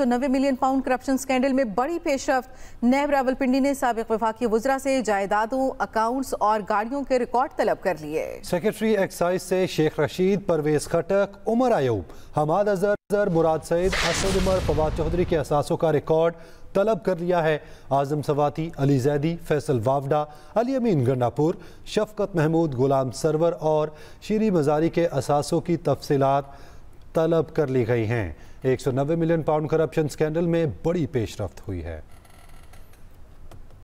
190 million pound corruption scandal में बड़ी पेशरफ नैब रावलपिंडी ने सबक वफाकी वजरा से जायदादों अकाउंट्स और गाड़ियों के रिकॉर्ड तलब कर लिए सेक्रेटरी एक्साइज से शेख रशीद परवेज खटक उमर आयूब हमाद अजहर अजहर मुराद सईद असद उमर फवाद चौधरी के असासों का रिकॉर्ड तलब कर लिया है आजम सवाती अली जैदी फैसल वावडा अली अमीन गंडापुर शफकत महमूद गुलाम सरवर और शीरी मजारी के असासों की तफसीत तलब कर ली गई हैं 190 मिलियन पाउंड करप्शन स्कैंडल में बड़ी पेशरफ हुई है